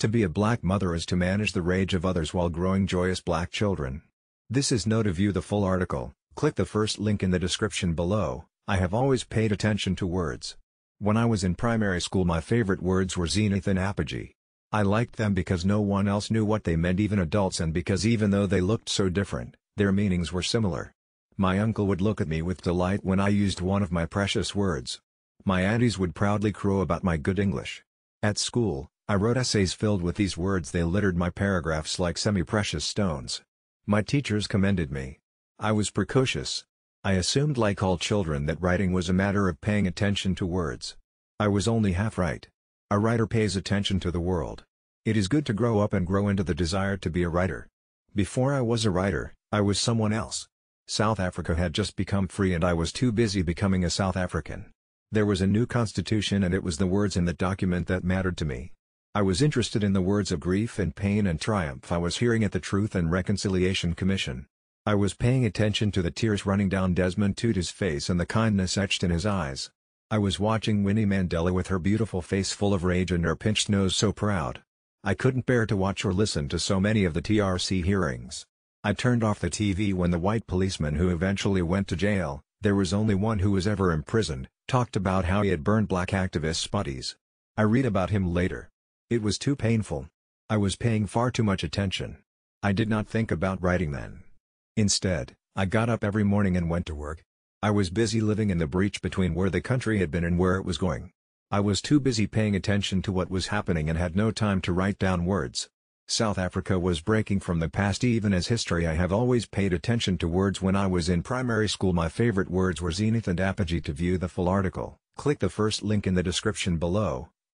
To be a black mother is to manage the rage of others while growing joyous black children. This is no to view the full article, click the first link in the description below, I have always paid attention to words. When I was in primary school my favorite words were zenith and apogee. I liked them because no one else knew what they meant even adults and because even though they looked so different, their meanings were similar. My uncle would look at me with delight when I used one of my precious words. My aunties would proudly crow about my good English. At school, I wrote essays filled with these words they littered my paragraphs like semi-precious stones. My teachers commended me. I was precocious. I assumed like all children that writing was a matter of paying attention to words. I was only half right. A writer pays attention to the world. It is good to grow up and grow into the desire to be a writer. Before I was a writer, I was someone else. South Africa had just become free and I was too busy becoming a South African. There was a new constitution and it was the words in that document that mattered to me. I was interested in the words of grief and pain and triumph I was hearing at the Truth and Reconciliation Commission. I was paying attention to the tears running down Desmond Tutu's face and the kindness etched in his eyes. I was watching Winnie Mandela with her beautiful face full of rage and her pinched nose so proud. I couldn't bear to watch or listen to so many of the TRC hearings. I turned off the TV when the white policeman who eventually went to jail, there was only one who was ever imprisoned, talked about how he had burned black activists' bodies. I read about him later. It was too painful. I was paying far too much attention. I did not think about writing then. Instead, I got up every morning and went to work. I was busy living in the breach between where the country had been and where it was going. I was too busy paying attention to what was happening and had no time to write down words. South Africa was breaking from the past even as history I have always paid attention to words when I was in primary school my favorite words were zenith and apogee to view the full article, click the first link in the description below,